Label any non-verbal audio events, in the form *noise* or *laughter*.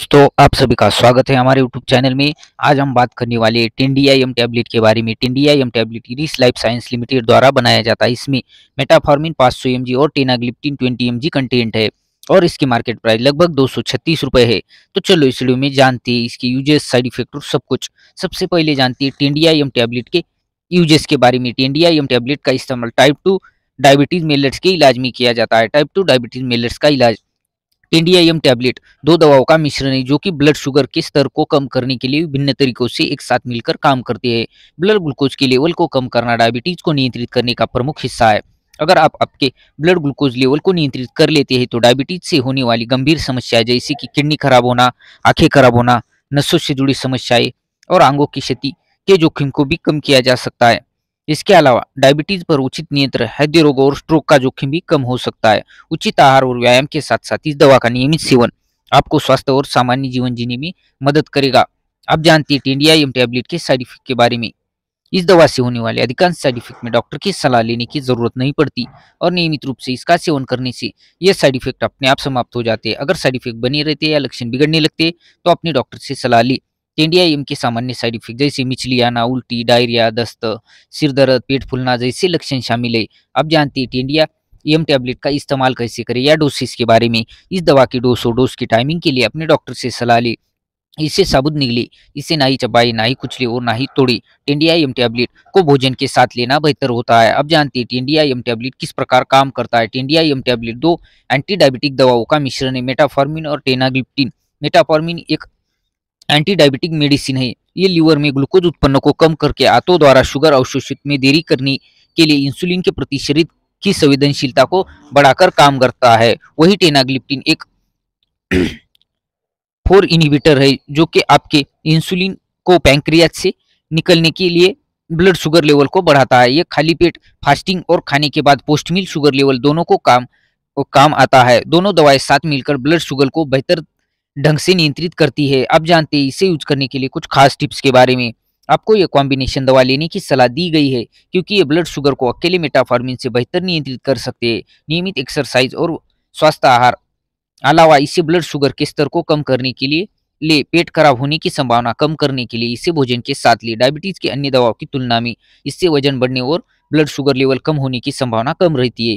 दोस्तों आप सभी का स्वागत है हमारे यूट्यूब चैनल में आज हम बात करने वाले टिंडीआईएम टैबलेट के बारे में टिंडीआईएम टैबलेट रिस लाइफ साइंस लिमिटेड द्वारा बनाया जाता है इसमें मेटाफॉर्मिन 500 जी और टेनाग्लिप्टिन 20 जी कंटेंट है और इसकी मार्केट प्राइस लगभग दो रुपए है तो चलो इस वीडियो में जानते हैं इसके यूजेस साइड इफेक्ट और सब कुछ सबसे पहले जानते हैं टिंडीआईएम टैबलेट के यूजेस के बारे में टिंडीआईएम टैबलेट का इस्तेमाल टाइप टू डायबिटीज मेलर्स के इलाज में किया जाता है टाइप टू डायबिटीज मेलर्स का इलाज टेंडियाम टैबलेट दो दवाओं का मिश्रण है जो कि ब्लड शुगर के स्तर को कम करने के लिए विभिन्न तरीकों से एक साथ मिलकर काम करती है ब्लड ग्लूकोज के लेवल को कम करना डायबिटीज को नियंत्रित करने का प्रमुख हिस्सा है अगर आप आपके ब्लड ग्लूकोज लेवल को नियंत्रित कर लेते हैं तो डायबिटीज से होने वाली गंभीर समस्या जैसे कि किडनी खराब होना आंखें खराब होना नसों से जुड़ी समस्याएं और आंगों की क्षति के जोखिम को भी कम किया जा सकता है इसके अलावा डायबिटीज पर उचित नियंत्रण हृदय रोग और स्ट्रोक का जोखिम भी कम हो सकता है उचित आहार और व्यायाम के साथ साथ इस दवा का नियमित सेवन आपको स्वास्थ्य और सामान्य जीवन जीने में मदद करेगा आप जानते हैं टेंडिया एम टैबलेट के साइड इफेक्ट के बारे में इस दवा से होने वाले अधिकांश साइड इफेक्ट में डॉक्टर की सलाह लेने की जरूरत नहीं पड़ती और नियमित रूप से इसका सेवन करने से यह साइड इफेक्ट अपने आप समाप्त हो जाते हैं अगर साइड इफेक्ट बने रहते हैं या लक्षण बिगड़ने लगते तो अपने डॉक्टर से सलाह ली टेंडिया के सामान्य साइड इफेक्ट जैसे मिचली आना उल्टी डायरिया दस्त सिर दर्द पेट फूलना जैसे लक्षण शामिल है अब जानते हैं टेंडिया एम टैबलेट का इस्तेमाल कैसे करें या डोसेस के बारे में इस दवा की डोस और डोज की टाइमिंग के लिए अपने डॉक्टर से सलाह लें इससे साबुत निकली इसे ना ही चबाई ना ही कुचली और ना ही तोड़ी टेंडिया एम टैबलेट को भोजन के साथ लेना बेहतर होता है अब जानते हैं टेंडिया एम टैबलेट किस प्रकार काम करता है टेंडिया एम टैबलेट दो एंटी डायबिटिक दवाओं का मिश्रण है मेटाफॉर्मिन और टेनाग्लिप्टिन मेटाफॉर्मिन एक एंटी डायबिटिक मेडिसिन है ये लीवर में ग्लूकोज उत्पन्न को कम करके आंतों द्वारा शुगर अवशोषित में देरी करने के लिए इंसुलिन के प्रति शरीर की संवेदनशीलता को बढ़ाकर काम करता है वही टेनाग्लिप्टिन एक फोर *clears throat* इनिबिटर है जो कि आपके इंसुलिन को पैंक्रियाज से निकलने के लिए ब्लड शुगर लेवल को बढ़ाता है ये खाली पेट फास्टिंग और खाने के बाद पोस्ट शुगर लेवल दोनों को काम काम आता है दोनों दवाएं साथ मिलकर ब्लड शुगर को बेहतर ढंग से नियंत्रित करती है आप जानते हैं इसे यूज करने के लिए कुछ खास टिप्स के बारे में आपको यह कॉम्बिनेशन दवा लेने की सलाह दी गई है क्योंकि ये ब्लड शुगर को अकेले मेटाफार्मिन से बेहतर नियंत्रित कर सकते हैं नियमित एक्सरसाइज और स्वास्थ्य आहार अलावा इसे ब्लड शुगर के स्तर को कम करने के लिए ले पेट खराब होने की संभावना कम करने के लिए इसे भोजन के साथ ले डायबिटीज के अन्य दवाओं की तुलना में इससे वजन बढ़ने और ब्लड शुगर लेवल कम होने की संभावना कम रहती है